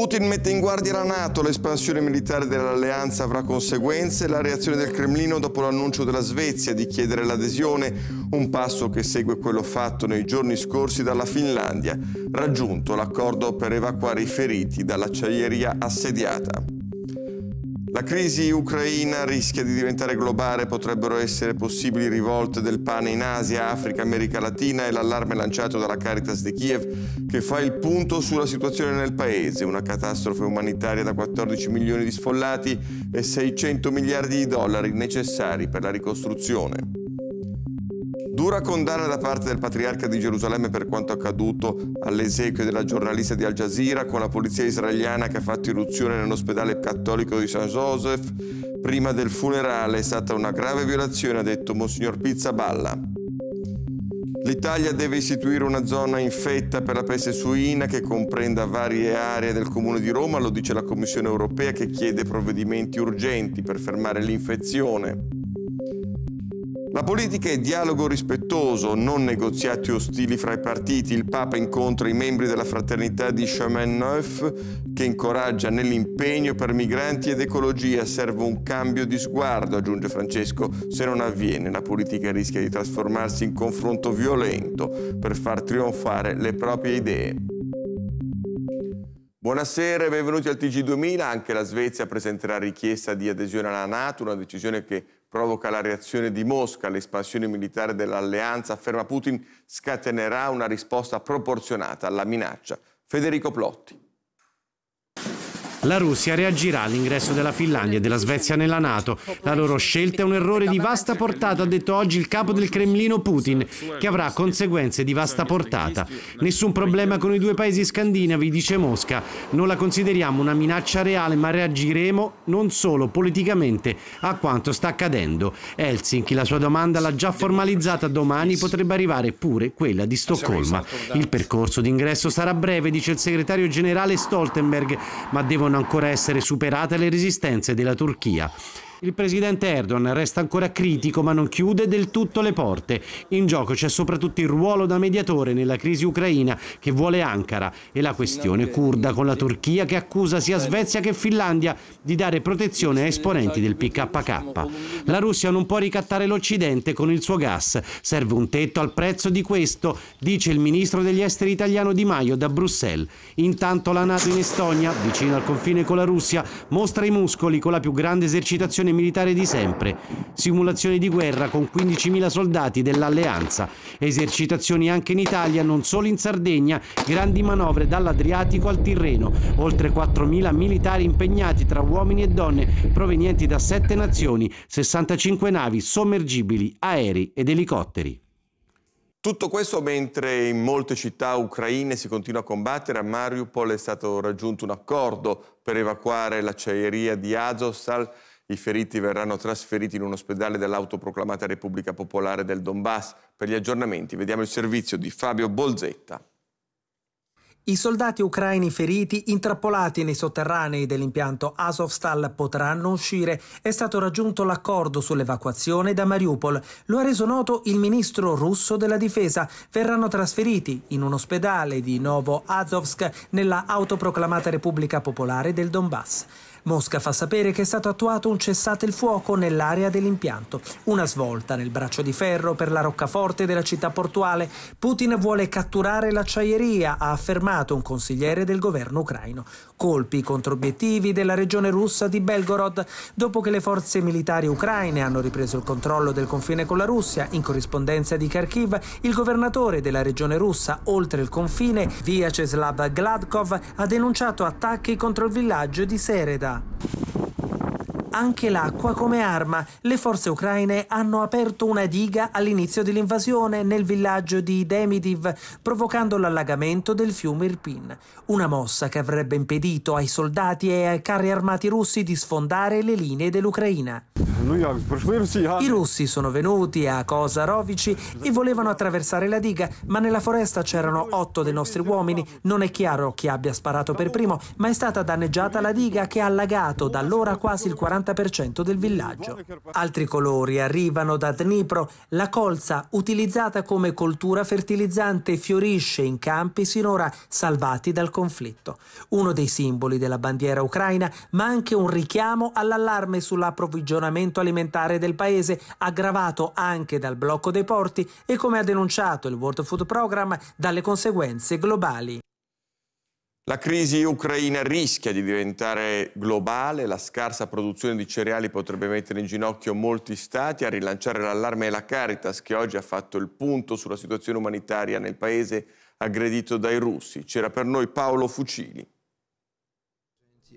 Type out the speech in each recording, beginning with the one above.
Putin mette in guardia la Nato, l'espansione militare dell'alleanza avrà conseguenze, la reazione del Cremlino dopo l'annuncio della Svezia di chiedere l'adesione, un passo che segue quello fatto nei giorni scorsi dalla Finlandia, raggiunto l'accordo per evacuare i feriti dall'acciaieria assediata. La crisi ucraina rischia di diventare globale, potrebbero essere possibili rivolte del pane in Asia, Africa, America Latina e l'allarme lanciato dalla Caritas di Kiev che fa il punto sulla situazione nel paese, una catastrofe umanitaria da 14 milioni di sfollati e 600 miliardi di dollari necessari per la ricostruzione. Dura condanna da parte del patriarca di Gerusalemme per quanto accaduto all'esequio della giornalista di Al Jazeera con la polizia israeliana che ha fatto irruzione nell'ospedale cattolico di San Joseph. Prima del funerale è stata una grave violazione, ha detto Monsignor Pizzaballa. L'Italia deve istituire una zona infetta per la peste suina che comprenda varie aree del comune di Roma, lo dice la Commissione europea che chiede provvedimenti urgenti per fermare l'infezione. La politica è dialogo rispettoso, non negoziati ostili fra i partiti. Il Papa incontra i membri della fraternità di Chemin Neuf che incoraggia nell'impegno per migranti ed ecologia. Serve un cambio di sguardo, aggiunge Francesco. Se non avviene, la politica rischia di trasformarsi in confronto violento per far trionfare le proprie idee. Buonasera e benvenuti al TG2000. Anche la Svezia presenterà richiesta di adesione alla Nato, una decisione che provoca la reazione di Mosca all'espansione militare dell'alleanza, afferma Putin, scatenerà una risposta proporzionata alla minaccia. Federico Plotti. La Russia reagirà all'ingresso della Finlandia e della Svezia nella Nato. La loro scelta è un errore di vasta portata, ha detto oggi il capo del Cremlino Putin, che avrà conseguenze di vasta portata. Nessun problema con i due paesi scandinavi, dice Mosca. Non la consideriamo una minaccia reale, ma reagiremo non solo politicamente a quanto sta accadendo. Helsinki, la sua domanda l'ha già formalizzata, domani potrebbe arrivare pure quella di Stoccolma. Il percorso d'ingresso sarà breve, dice il segretario generale Stoltenberg, ma devono devono ancora essere superate le resistenze della Turchia il presidente Erdogan resta ancora critico ma non chiude del tutto le porte. In gioco c'è soprattutto il ruolo da mediatore nella crisi ucraina che vuole Ankara e la questione kurda con la Turchia che accusa sia Svezia che Finlandia di dare protezione a esponenti del PKK. La Russia non può ricattare l'Occidente con il suo gas. Serve un tetto al prezzo di questo, dice il ministro degli esteri italiano Di Maio da Bruxelles. Intanto la Nato in Estonia, vicino al confine con la Russia, mostra i muscoli con la più grande esercitazione operazione militare di sempre, simulazioni di guerra con 15.000 soldati dell'Alleanza, esercitazioni anche in Italia, non solo in Sardegna, grandi manovre dall'Adriatico al Tirreno, oltre 4.000 militari impegnati tra uomini e donne provenienti da sette nazioni, 65 navi, sommergibili, aerei ed elicotteri. Tutto questo mentre in molte città ucraine si continua a combattere, a Mariupol è stato raggiunto un accordo per evacuare l'acciaieria di Azovstal i feriti verranno trasferiti in un ospedale dell'autoproclamata Repubblica Popolare del Donbass. Per gli aggiornamenti vediamo il servizio di Fabio Bolzetta. I soldati ucraini feriti, intrappolati nei sotterranei dell'impianto Azovstal, potranno uscire. È stato raggiunto l'accordo sull'evacuazione da Mariupol. Lo ha reso noto il ministro russo della difesa. Verranno trasferiti in un ospedale di Novo Azovsk nella autoproclamata Repubblica Popolare del Donbass. Mosca fa sapere che è stato attuato un cessate il fuoco nell'area dell'impianto, una svolta nel braccio di ferro per la roccaforte della città portuale. Putin vuole catturare l'acciaieria, ha affermato un consigliere del governo ucraino. Colpi contro obiettivi della regione russa di Belgorod, dopo che le forze militari ucraine hanno ripreso il controllo del confine con la Russia, in corrispondenza di Kharkiv, il governatore della regione russa oltre il confine, Vyacheslav Gladkov, ha denunciato attacchi contro il villaggio di Sereda 下。anche l'acqua come arma. Le forze ucraine hanno aperto una diga all'inizio dell'invasione nel villaggio di Demidiv, provocando l'allagamento del fiume Irpin. Una mossa che avrebbe impedito ai soldati e ai carri armati russi di sfondare le linee dell'Ucraina. I russi sono venuti a Kosarovici e volevano attraversare la diga, ma nella foresta c'erano otto dei nostri uomini. Non è chiaro chi abbia sparato per primo, ma è stata danneggiata la diga che ha allagato da allora quasi il 40% 70% del villaggio. Altri colori arrivano da Dnipro, la colza utilizzata come coltura fertilizzante fiorisce in campi sinora salvati dal conflitto. Uno dei simboli della bandiera ucraina, ma anche un richiamo all'allarme sull'approvvigionamento alimentare del paese, aggravato anche dal blocco dei porti e come ha denunciato il World Food Program dalle conseguenze globali. La crisi ucraina rischia di diventare globale, la scarsa produzione di cereali potrebbe mettere in ginocchio molti stati, a rilanciare l'allarme è la Caritas che oggi ha fatto il punto sulla situazione umanitaria nel paese aggredito dai russi. C'era per noi Paolo Fucili.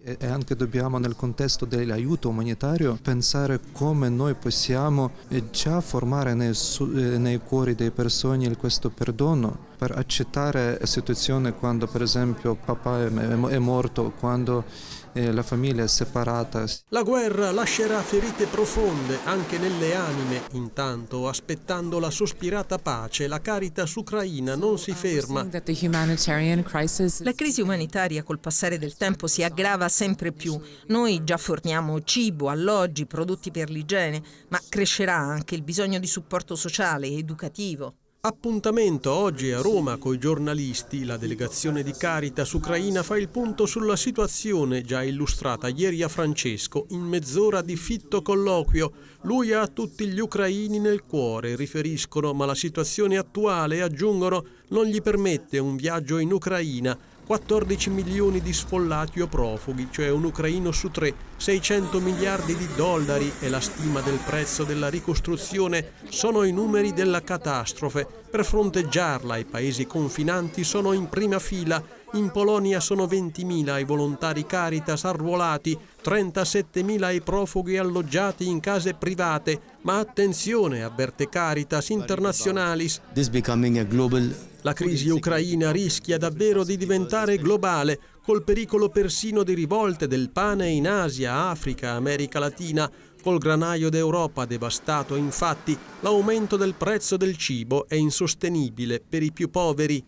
E anche dobbiamo nel contesto dell'aiuto umanitario pensare come noi possiamo eh, già formare nei, eh, nei cuori delle persone questo perdono per accettare situazioni quando per esempio papà è morto, quando eh, la famiglia è separata. La guerra lascerà ferite profonde anche nelle anime. Intanto, aspettando la sospirata pace, la Caritas ucraina non si ferma. La crisi umanitaria col passare del tempo si aggrava sempre più. Noi già forniamo cibo, alloggi, prodotti per l'igiene, ma crescerà anche il bisogno di supporto sociale e educativo. Appuntamento oggi a Roma coi giornalisti. La delegazione di Caritas Ucraina fa il punto sulla situazione già illustrata ieri a Francesco in mezz'ora di fitto colloquio. Lui ha tutti gli ucraini nel cuore, riferiscono, ma la situazione attuale, aggiungono, non gli permette un viaggio in Ucraina. 14 milioni di sfollati o profughi, cioè un ucraino su tre, 600 miliardi di dollari e la stima del prezzo della ricostruzione, sono i numeri della catastrofe. Per fronteggiarla i paesi confinanti sono in prima fila. In Polonia sono 20.000 i volontari Caritas arruolati, 37.000 i profughi alloggiati in case private. Ma attenzione, avverte Caritas Internationalis. This becoming a global la crisi ucraina rischia davvero di diventare globale, col pericolo persino di rivolte del pane in Asia, Africa, America Latina. Col granaio d'Europa devastato, infatti, l'aumento del prezzo del cibo è insostenibile per i più poveri.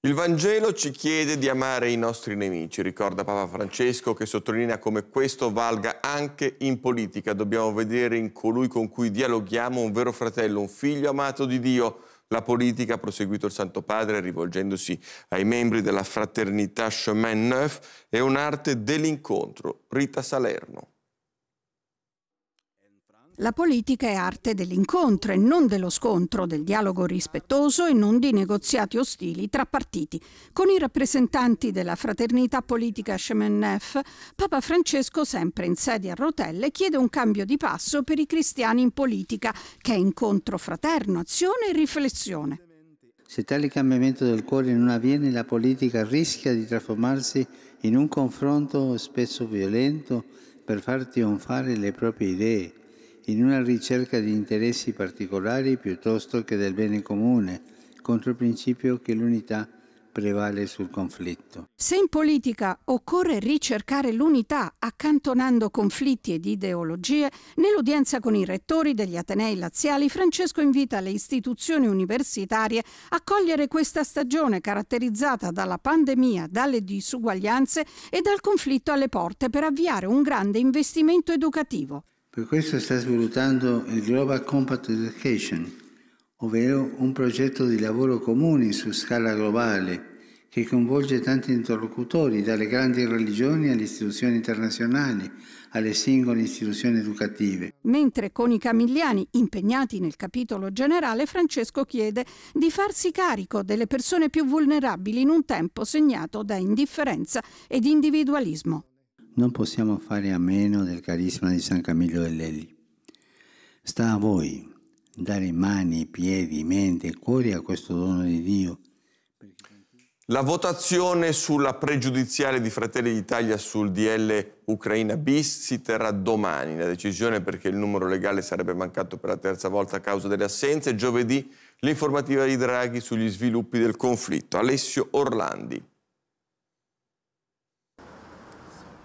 Il Vangelo ci chiede di amare i nostri nemici, ricorda Papa Francesco che sottolinea come questo valga anche in politica. Dobbiamo vedere in colui con cui dialoghiamo un vero fratello, un figlio amato di Dio la politica, ha proseguito il Santo Padre rivolgendosi ai membri della fraternità Chemin Neuf, è un'arte dell'incontro. Rita Salerno. La politica è arte dell'incontro e non dello scontro, del dialogo rispettoso e non di negoziati ostili tra partiti. Con i rappresentanti della fraternità politica Shemenef, Papa Francesco, sempre in sedia a rotelle, chiede un cambio di passo per i cristiani in politica, che è incontro fraterno, azione e riflessione. Se tale cambiamento del cuore non avviene, la politica rischia di trasformarsi in un confronto spesso violento per far trionfare le proprie idee in una ricerca di interessi particolari piuttosto che del bene comune, contro il principio che l'unità prevale sul conflitto. Se in politica occorre ricercare l'unità accantonando conflitti ed ideologie, nell'udienza con i rettori degli Atenei laziali Francesco invita le istituzioni universitarie a cogliere questa stagione caratterizzata dalla pandemia, dalle disuguaglianze e dal conflitto alle porte per avviare un grande investimento educativo. Per questo sta sviluppando il Global Compact Education, ovvero un progetto di lavoro comune su scala globale che coinvolge tanti interlocutori, dalle grandi religioni alle istituzioni internazionali, alle singole istituzioni educative. Mentre con i camigliani impegnati nel capitolo generale, Francesco chiede di farsi carico delle persone più vulnerabili in un tempo segnato da indifferenza ed individualismo non possiamo fare a meno del carisma di San Camillo dell'Eli. Sta a voi dare mani, piedi, mente e cuore a questo dono di Dio. La votazione sulla pregiudiziale di Fratelli d'Italia sul DL Ucraina bis si terrà domani. La decisione perché il numero legale sarebbe mancato per la terza volta a causa delle assenze. Giovedì l'informativa di Draghi sugli sviluppi del conflitto. Alessio Orlandi.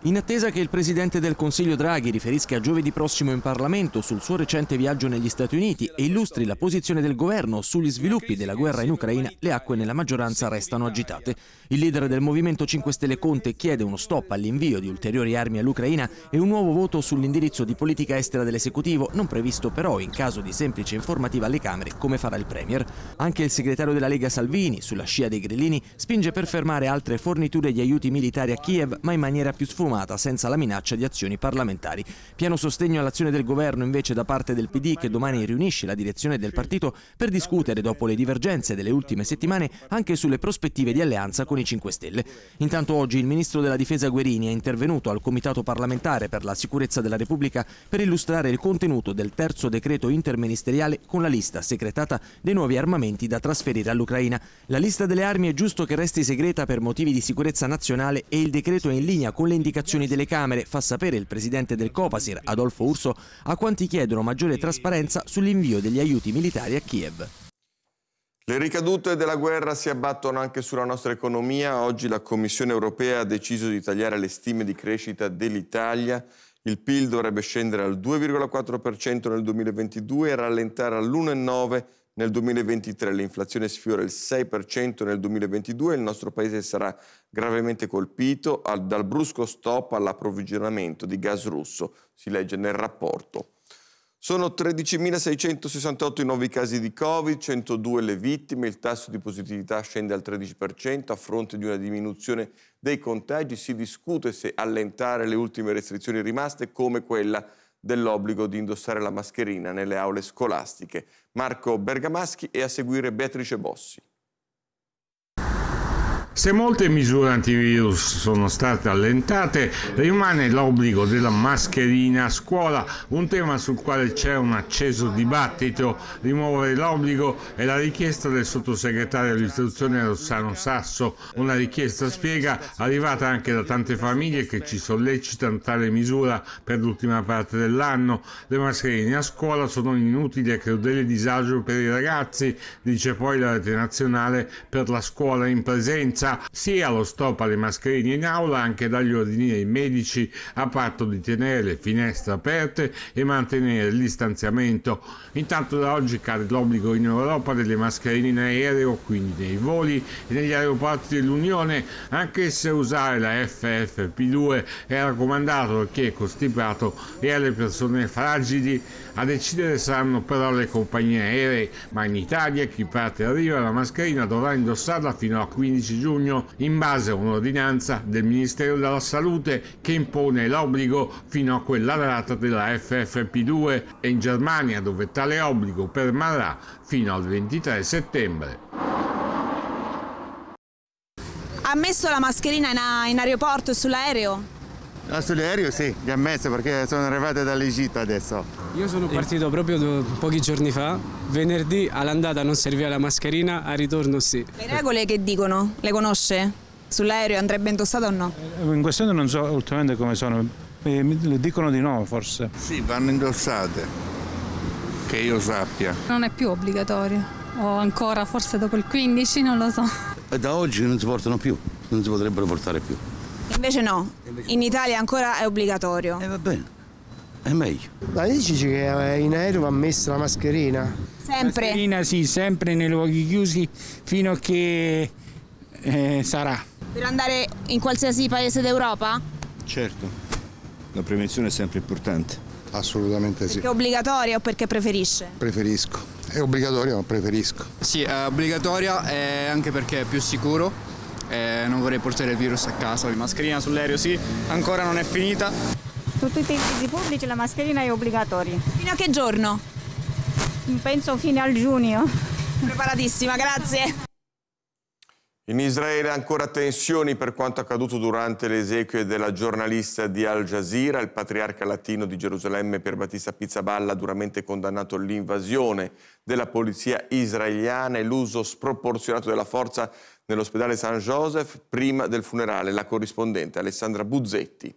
In attesa che il Presidente del Consiglio Draghi riferisca giovedì prossimo in Parlamento sul suo recente viaggio negli Stati Uniti e illustri la posizione del governo sugli sviluppi della guerra in Ucraina, le acque nella maggioranza restano agitate. Il leader del Movimento 5 Stelle Conte chiede uno stop all'invio di ulteriori armi all'Ucraina e un nuovo voto sull'indirizzo di politica estera dell'esecutivo, non previsto però in caso di semplice informativa alle Camere, come farà il Premier. Anche il segretario della Lega Salvini, sulla scia dei grillini, spinge per fermare altre forniture di aiuti militari a Kiev, ma in maniera più sfumata consumata senza la minaccia di azioni parlamentari. Pieno sostegno all'azione del governo invece da parte del PD che domani riunisce la direzione del partito per discutere dopo le divergenze delle ultime settimane anche sulle prospettive di alleanza con i 5 Stelle. Intanto oggi il ministro della Difesa Guerini è intervenuto al Comitato parlamentare per la sicurezza della Repubblica per illustrare il contenuto del terzo decreto interministeriale con la lista segretata dei nuovi armamenti da trasferire all'Ucraina. La lista delle armi è giusto che resti segreta per motivi di sicurezza nazionale e il decreto è in linea con le indicazioni comunicazioni delle Camere, fa sapere il presidente del Copasir, Adolfo Urso, a quanti chiedono maggiore trasparenza sull'invio degli aiuti militari a Kiev. Le ricadute della guerra si abbattono anche sulla nostra economia. Oggi la Commissione europea ha deciso di tagliare le stime di crescita dell'Italia. Il PIL dovrebbe scendere al 2,4% nel 2022 e rallentare all'1,9% nel 2023, l'inflazione sfiora il 6% nel 2022 e il nostro paese sarà gravemente colpito dal brusco stop all'approvvigionamento di gas russo, si legge nel rapporto. Sono 13.668 i nuovi casi di Covid, 102 le vittime, il tasso di positività scende al 13% a fronte di una diminuzione dei contagi. Si discute se allentare le ultime restrizioni rimaste come quella dell'obbligo di indossare la mascherina nelle aule scolastiche. Marco Bergamaschi e a seguire Beatrice Bossi. Se molte misure antivirus sono state allentate, rimane l'obbligo della mascherina a scuola, un tema sul quale c'è un acceso dibattito. Rimuovere l'obbligo è la richiesta del sottosegretario all'istruzione Rossano Sasso, una richiesta spiega arrivata anche da tante famiglie che ci sollecitano tale misura per l'ultima parte dell'anno. Le mascherine a scuola sono inutili e crudele disagio per i ragazzi, dice poi la rete nazionale per la scuola in presenza presenza sia allo stop alle mascherine in aula anche dagli ordini dei medici a patto di tenere le finestre aperte e mantenere il distanziamento. Intanto da oggi cade l'obbligo in Europa delle mascherine in aereo, quindi nei voli e negli aeroporti dell'Unione, anche se usare la FFP2 è raccomandato a chi è costipato e alle persone fragili a decidere saranno però le compagnie aeree, ma in Italia chi parte e arriva la mascherina dovrà indossarla fino al 15 giugno in base a un'ordinanza del Ministero della Salute che impone l'obbligo fino a quella data della FFP2 e in Germania dove tale obbligo permarrà fino al 23 settembre ha messo la mascherina in, in aeroporto e sull'aereo? No, sull'aereo sì, li ha messo perché sono arrivate dall'Egitto adesso. Io sono partito proprio pochi giorni fa, venerdì all'andata non serviva la mascherina, al ritorno sì. Le regole che dicono? Le conosce? Sull'aereo andrebbe indossata o no? Eh, in questione non so ultimamente come sono, eh, le dicono di no forse. Sì, vanno indossate, che io sappia. Non è più obbligatorio, o ancora forse dopo il 15, non lo so. Eh, da oggi non si portano più, non si potrebbero portare più. Invece no, in Italia ancora è obbligatorio. E eh, va bene, è meglio. Ma dici che eh, in aereo va messa la mascherina? Sempre. Mascherina sì, sempre nei luoghi chiusi fino a che eh, sarà. Per andare in qualsiasi paese d'Europa? Certo, la prevenzione è sempre importante. Assolutamente sì. Perché è obbligatoria o perché preferisce? Preferisco. È obbligatoria ma preferisco. Sì, è obbligatoria eh, anche perché è più sicuro eh, non vorrei portare il virus a casa. La mascherina sull'aereo sì, ancora non è finita. Su Tutti i tempi pubblici la mascherina è obbligatoria. Fino a che giorno? Penso fino al giugno. Preparatissima, grazie. In Israele ancora tensioni per quanto accaduto durante le esequie della giornalista di Al Jazeera. Il patriarca latino di Gerusalemme Pier Battista Pizzaballa ha duramente condannato l'invasione della polizia israeliana e l'uso sproporzionato della forza nell'ospedale San Joseph prima del funerale, la corrispondente Alessandra Buzzetti.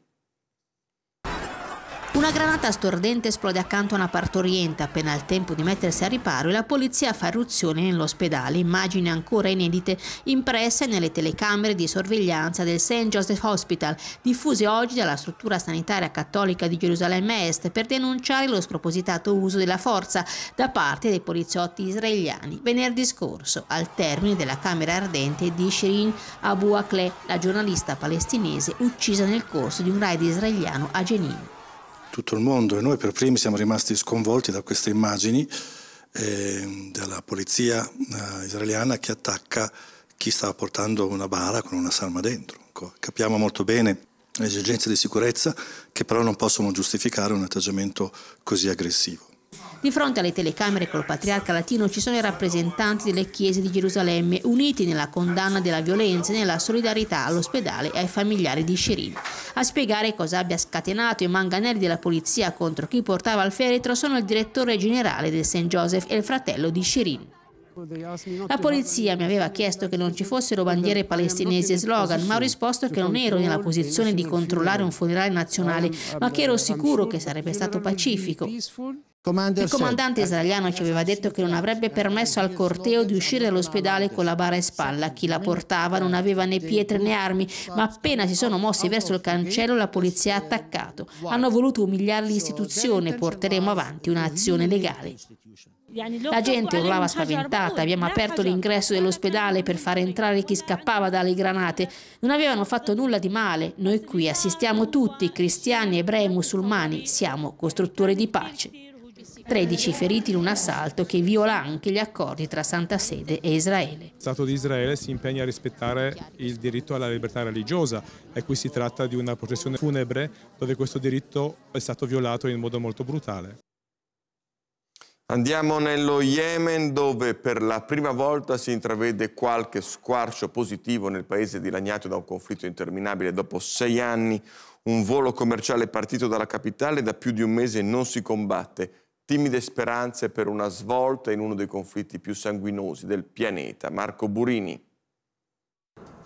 Una granata stordente esplode accanto a una partoriente appena al tempo di mettersi a riparo e la polizia fa irruzione nell'ospedale, immagini ancora inedite impresse nelle telecamere di sorveglianza del St. Joseph Hospital, diffuse oggi dalla struttura sanitaria cattolica di Gerusalemme Est per denunciare lo spropositato uso della forza da parte dei poliziotti israeliani venerdì scorso, al termine della camera ardente di Shirin Abu Akleh, la giornalista palestinese uccisa nel corso di un raid israeliano a Genino tutto il mondo e noi per primi siamo rimasti sconvolti da queste immagini eh, della polizia eh, israeliana che attacca chi stava portando una bara con una salma dentro. Capiamo molto bene le esigenze di sicurezza che però non possono giustificare un atteggiamento così aggressivo. Di fronte alle telecamere col patriarca latino ci sono i rappresentanti delle chiese di Gerusalemme uniti nella condanna della violenza e nella solidarietà all'ospedale e ai familiari di Shirin. A spiegare cosa abbia scatenato i manganelli della polizia contro chi portava il feretro sono il direttore generale del St. Joseph e il fratello di Shirin. La polizia mi aveva chiesto che non ci fossero bandiere palestinesi e slogan, ma ho risposto che non ero nella posizione di controllare un funerale nazionale, ma che ero sicuro che sarebbe stato pacifico. Il comandante israeliano ci aveva detto che non avrebbe permesso al corteo di uscire dall'ospedale con la bara in spalla. Chi la portava non aveva né pietre né armi, ma appena si sono mossi verso il cancello la polizia ha attaccato. Hanno voluto umiliare l'istituzione, porteremo avanti un'azione legale. La gente urlava spaventata, abbiamo aperto l'ingresso dell'ospedale per far entrare chi scappava dalle granate. Non avevano fatto nulla di male, noi qui assistiamo tutti, cristiani, ebrei, musulmani, siamo costruttori di pace. 13 feriti in un assalto che viola anche gli accordi tra Santa Sede e Israele. Lo Stato di Israele si impegna a rispettare il diritto alla libertà religiosa e qui si tratta di una processione funebre dove questo diritto è stato violato in modo molto brutale. Andiamo nello Yemen dove per la prima volta si intravede qualche squarcio positivo nel paese dilaniato da un conflitto interminabile. Dopo sei anni un volo commerciale partito dalla capitale da più di un mese non si combatte. Timide speranze per una svolta in uno dei conflitti più sanguinosi del pianeta. Marco Burini.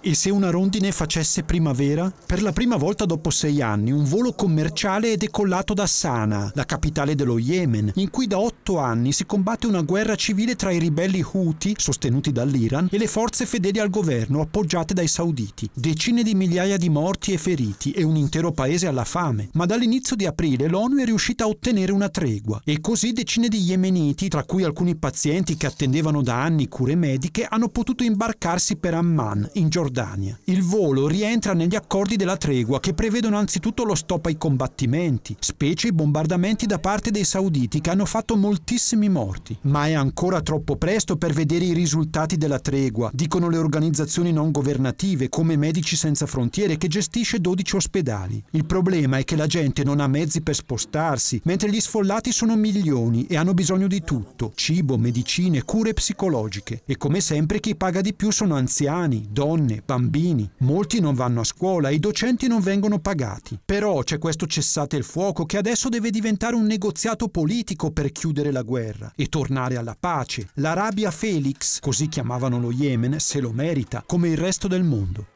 E se una rondine facesse primavera? Per la prima volta dopo sei anni un volo commerciale è decollato da Sana'a, la capitale dello Yemen, in cui da otto anni si combatte una guerra civile tra i ribelli Houthi, sostenuti dall'Iran, e le forze fedeli al governo, appoggiate dai sauditi. Decine di migliaia di morti e feriti e un intero paese alla fame. Ma dall'inizio di aprile l'ONU è riuscita a ottenere una tregua e così decine di yemeniti, tra cui alcuni pazienti che attendevano da anni cure mediche, hanno potuto imbarcarsi per Amman, in Giordania Giordania. Il volo rientra negli accordi della tregua che prevedono anzitutto lo stop ai combattimenti, specie i bombardamenti da parte dei sauditi che hanno fatto moltissimi morti. Ma è ancora troppo presto per vedere i risultati della tregua, dicono le organizzazioni non governative come Medici Senza Frontiere che gestisce 12 ospedali. Il problema è che la gente non ha mezzi per spostarsi, mentre gli sfollati sono milioni e hanno bisogno di tutto, cibo, medicine, cure psicologiche. E come sempre chi paga di più sono anziani, donne, bambini, molti non vanno a scuola, i docenti non vengono pagati. Però c'è questo cessate il fuoco che adesso deve diventare un negoziato politico per chiudere la guerra e tornare alla pace. L'Arabia Felix, così chiamavano lo Yemen, se lo merita, come il resto del mondo.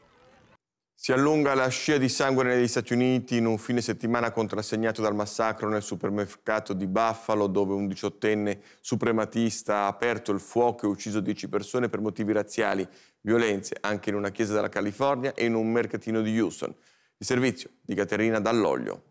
Si allunga la scia di sangue negli Stati Uniti in un fine settimana contrassegnato dal massacro nel supermercato di Buffalo dove un diciottenne suprematista ha aperto il fuoco e ucciso dieci persone per motivi razziali, violenze anche in una chiesa della California e in un mercatino di Houston. Il servizio di Caterina Dall'Oglio.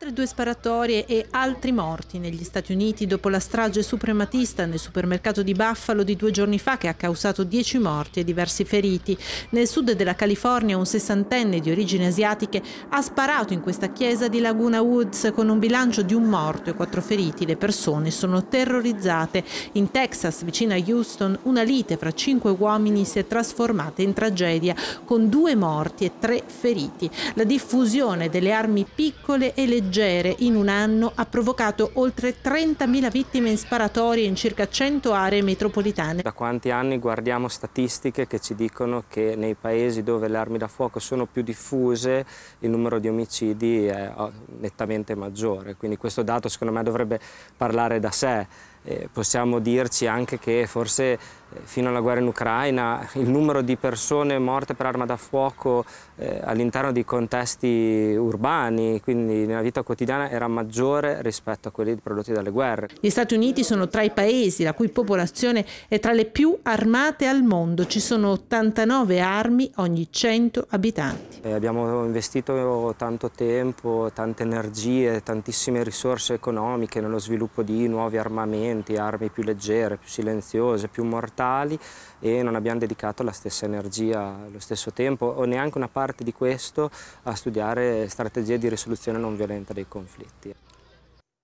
Altre due sparatorie e altri morti negli Stati Uniti dopo la strage suprematista nel supermercato di Buffalo di due giorni fa che ha causato dieci morti e diversi feriti. Nel sud della California un sessantenne di origini asiatiche ha sparato in questa chiesa di Laguna Woods con un bilancio di un morto e quattro feriti. Le persone sono terrorizzate. In Texas, vicino a Houston, una lite fra cinque uomini si è trasformata in tragedia con due morti e tre feriti. La diffusione delle armi piccole e leggere passeggere in un anno ha provocato oltre 30.000 vittime in sparatorie in circa 100 aree metropolitane. Da quanti anni guardiamo statistiche che ci dicono che nei paesi dove le armi da fuoco sono più diffuse il numero di omicidi è oh, nettamente maggiore, quindi questo dato secondo me dovrebbe parlare da sé. Eh, possiamo dirci anche che forse eh, fino alla guerra in Ucraina, il numero di persone morte per arma da fuoco eh, all'interno di contesti urbani, quindi nella vita quotidiana era maggiore rispetto a quelli prodotti dalle guerre. Gli Stati Uniti sono tra i paesi la cui popolazione è tra le più armate al mondo, ci sono 89 armi ogni 100 abitanti. E eh, abbiamo investito tanto tempo, tante energie, tantissime risorse economiche nello sviluppo di nuovi armamenti, armi più leggere, più silenziose, più mortali tali e non abbiamo dedicato la stessa energia, lo stesso tempo o neanche una parte di questo a studiare strategie di risoluzione non violenta dei conflitti.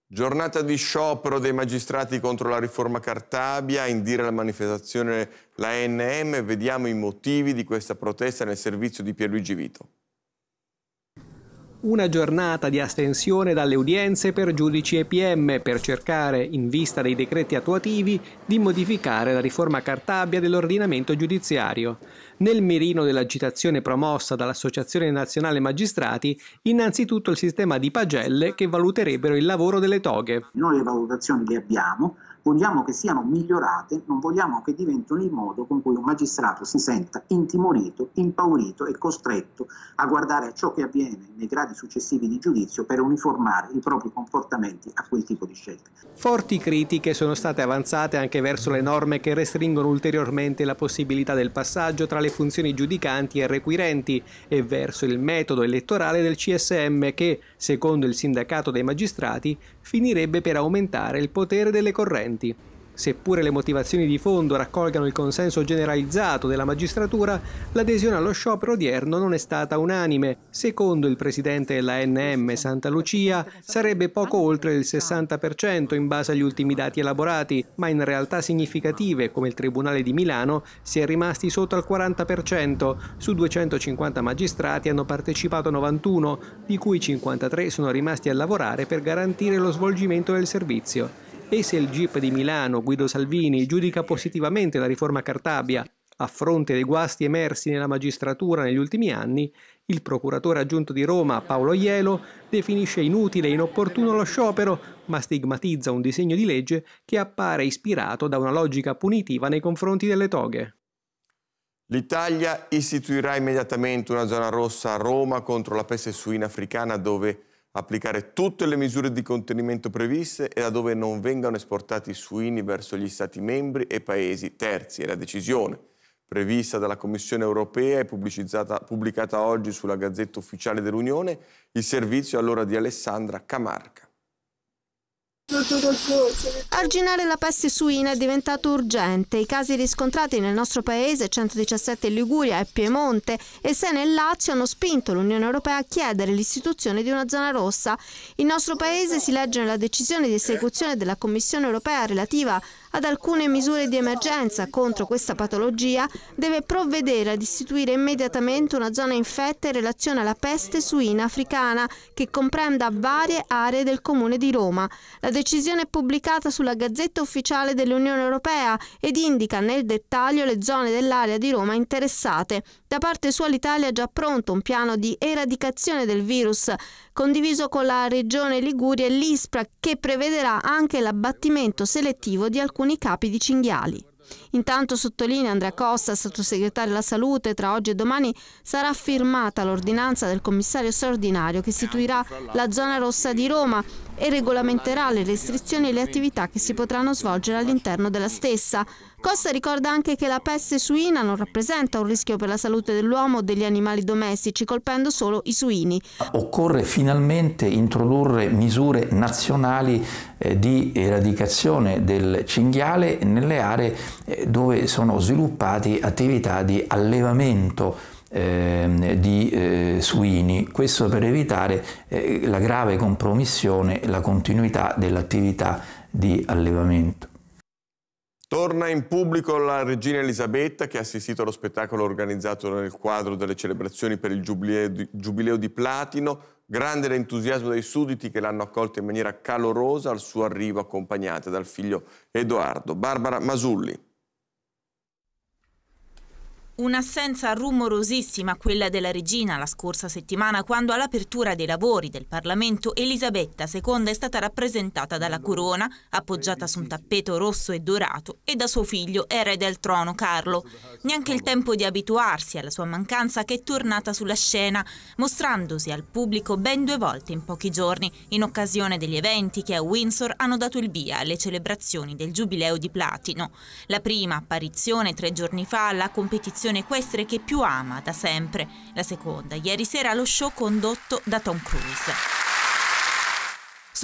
Giornata di sciopero dei magistrati contro la riforma Cartabia, indire la manifestazione la NM, vediamo i motivi di questa protesta nel servizio di Pierluigi Vito una giornata di astensione dalle udienze per giudici e PM per cercare, in vista dei decreti attuativi, di modificare la riforma cartabbia dell'ordinamento giudiziario. Nel mirino dell'agitazione promossa dall'Associazione Nazionale Magistrati, innanzitutto il sistema di pagelle che valuterebbero il lavoro delle toghe. Noi le valutazioni le abbiamo, vogliamo che siano migliorate, non vogliamo che diventino il modo con cui un magistrato si senta intimorito, impaurito e costretto a guardare a ciò che avviene nei gradi successivi di giudizio per uniformare i propri comportamenti a quel tipo di scelte. Forti critiche sono state avanzate anche verso le norme che restringono ulteriormente la possibilità del passaggio tra le funzioni giudicanti e requirenti e verso il metodo elettorale del CSM che, secondo il sindacato dei magistrati, finirebbe per aumentare il potere delle correnti presenti. Seppure le motivazioni di fondo raccolgano il consenso generalizzato della magistratura, l'adesione allo sciopero odierno non è stata unanime. Secondo il presidente dell'ANM Santa Lucia sarebbe poco oltre il 60% in base agli ultimi dati elaborati, ma in realtà significative come il Tribunale di Milano si è rimasti sotto al 40%. Su 250 magistrati hanno partecipato 91, di cui 53 sono rimasti a lavorare per garantire lo svolgimento del servizio. E se il GIP di Milano, Guido Salvini, giudica positivamente la riforma Cartabia, a fronte dei guasti emersi nella magistratura negli ultimi anni, il procuratore aggiunto di Roma, Paolo Ielo, definisce inutile e inopportuno lo sciopero, ma stigmatizza un disegno di legge che appare ispirato da una logica punitiva nei confronti delle toghe. L'Italia istituirà immediatamente una zona rossa a Roma contro la peste suina africana dove applicare tutte le misure di contenimento previste e laddove non vengano esportati suini verso gli Stati membri e paesi terzi. È la decisione prevista dalla Commissione europea e pubblicata oggi sulla Gazzetta Ufficiale dell'Unione, il servizio allora di Alessandra Camarca. Arginare la peste suina è diventato urgente. I casi riscontrati nel nostro paese, 117 in Liguria e Piemonte, e 6 nel Lazio, hanno spinto l'Unione Europea a chiedere l'istituzione di una zona rossa. Il nostro paese si legge nella decisione di esecuzione della Commissione Europea relativa ad alcune misure di emergenza contro questa patologia, deve provvedere ad istituire immediatamente una zona infetta in relazione alla peste suina africana che comprenda varie aree del comune di Roma. La decisione è pubblicata sulla Gazzetta Ufficiale dell'Unione Europea ed indica nel dettaglio le zone dell'area di Roma interessate. Da parte sua l'Italia ha già pronto un piano di eradicazione del virus, condiviso con la Regione Liguria e l'ISPRA, che prevederà anche l'abbattimento selettivo di alcune alcuni capi di cinghiali. Intanto, sottolinea Andrea Costa, sottosegretario della Salute, tra oggi e domani sarà firmata l'ordinanza del commissario straordinario che istituirà la zona rossa di Roma e regolamenterà le restrizioni e le attività che si potranno svolgere all'interno della stessa. Costa ricorda anche che la peste suina non rappresenta un rischio per la salute dell'uomo o degli animali domestici, colpendo solo i suini. Occorre finalmente introdurre misure nazionali eh, di eradicazione del cinghiale nelle aree eh, dove sono sviluppate attività di allevamento eh, di eh, suini, questo per evitare eh, la grave compromissione e la continuità dell'attività di allevamento. Torna in pubblico la regina Elisabetta che ha assistito allo spettacolo organizzato nel quadro delle celebrazioni per il giubileo di, giubileo di Platino. Grande l'entusiasmo dei sudditi che l'hanno accolta in maniera calorosa al suo arrivo accompagnata dal figlio Edoardo. Barbara Masulli. Un'assenza rumorosissima quella della regina la scorsa settimana quando all'apertura dei lavori del Parlamento Elisabetta II è stata rappresentata dalla corona, appoggiata su un tappeto rosso e dorato, e da suo figlio erede al trono Carlo. Neanche il tempo di abituarsi alla sua mancanza che è tornata sulla scena, mostrandosi al pubblico ben due volte in pochi giorni, in occasione degli eventi che a Windsor hanno dato il via alle celebrazioni del Giubileo di Platino. La prima apparizione tre giorni fa alla competizione passione equestre che più ama da sempre, la seconda, ieri sera allo show condotto da Tom Cruise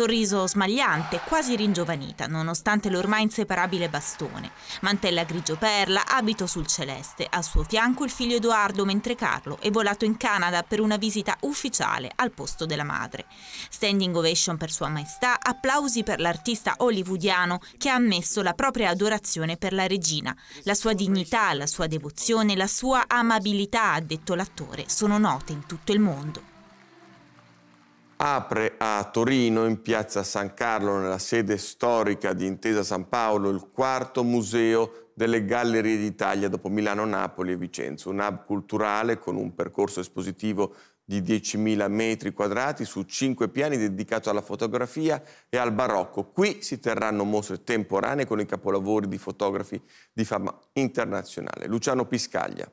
sorriso smagliante, quasi ringiovanita, nonostante l'ormai inseparabile bastone. Mantella grigio perla, abito sul celeste. Al suo fianco il figlio Edoardo, mentre Carlo è volato in Canada per una visita ufficiale al posto della madre. Standing ovation per Sua Maestà, applausi per l'artista hollywoodiano che ha ammesso la propria adorazione per la regina. La sua dignità, la sua devozione, la sua amabilità, ha detto l'attore, sono note in tutto il mondo apre a Torino, in piazza San Carlo, nella sede storica di Intesa San Paolo, il quarto museo delle Gallerie d'Italia dopo Milano, Napoli e Vicenza, un hub culturale con un percorso espositivo di 10.000 metri quadrati su cinque piani dedicato alla fotografia e al barocco. Qui si terranno mostre temporanee con i capolavori di fotografi di fama internazionale. Luciano Piscaglia.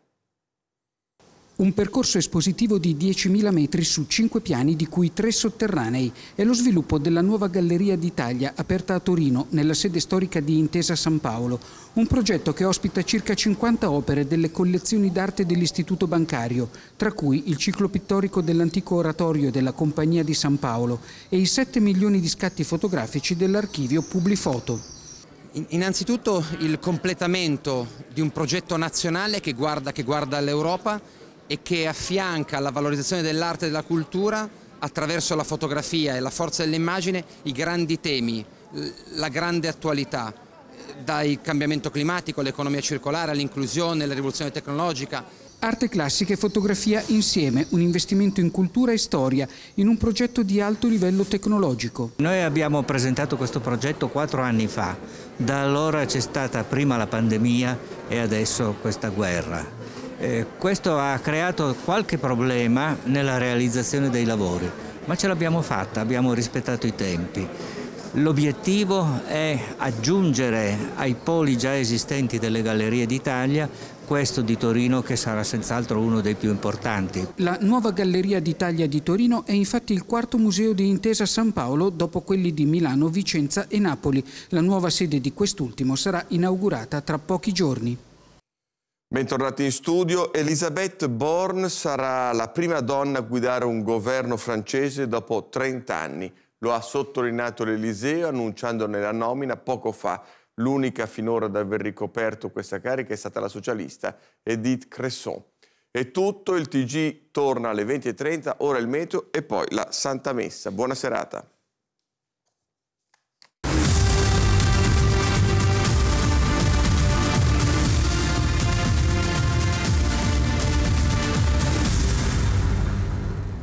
Un percorso espositivo di 10.000 metri su 5 piani, di cui 3 sotterranei, è lo sviluppo della nuova Galleria d'Italia, aperta a Torino, nella sede storica di Intesa San Paolo. Un progetto che ospita circa 50 opere delle collezioni d'arte dell'Istituto Bancario, tra cui il ciclo pittorico dell'antico oratorio della Compagnia di San Paolo e i 7 milioni di scatti fotografici dell'archivio Publifoto. Innanzitutto il completamento di un progetto nazionale che guarda, guarda all'Europa e che affianca alla valorizzazione dell'arte e della cultura attraverso la fotografia e la forza dell'immagine i grandi temi, la grande attualità, dal cambiamento climatico all'economia circolare, all'inclusione, alla rivoluzione tecnologica. Arte classica e fotografia insieme, un investimento in cultura e storia, in un progetto di alto livello tecnologico. Noi abbiamo presentato questo progetto quattro anni fa, da allora c'è stata prima la pandemia e adesso questa guerra. Eh, questo ha creato qualche problema nella realizzazione dei lavori, ma ce l'abbiamo fatta, abbiamo rispettato i tempi. L'obiettivo è aggiungere ai poli già esistenti delle Gallerie d'Italia questo di Torino che sarà senz'altro uno dei più importanti. La nuova Galleria d'Italia di Torino è infatti il quarto museo di Intesa San Paolo dopo quelli di Milano, Vicenza e Napoli. La nuova sede di quest'ultimo sarà inaugurata tra pochi giorni. Bentornati in studio. Elisabeth Born sarà la prima donna a guidare un governo francese dopo 30 anni. Lo ha sottolineato l'Eliseo annunciandone la nomina poco fa. L'unica finora ad aver ricoperto questa carica è stata la socialista Edith Cresson. È tutto, il TG torna alle 20.30, ora il meteo e poi la Santa Messa. Buona serata.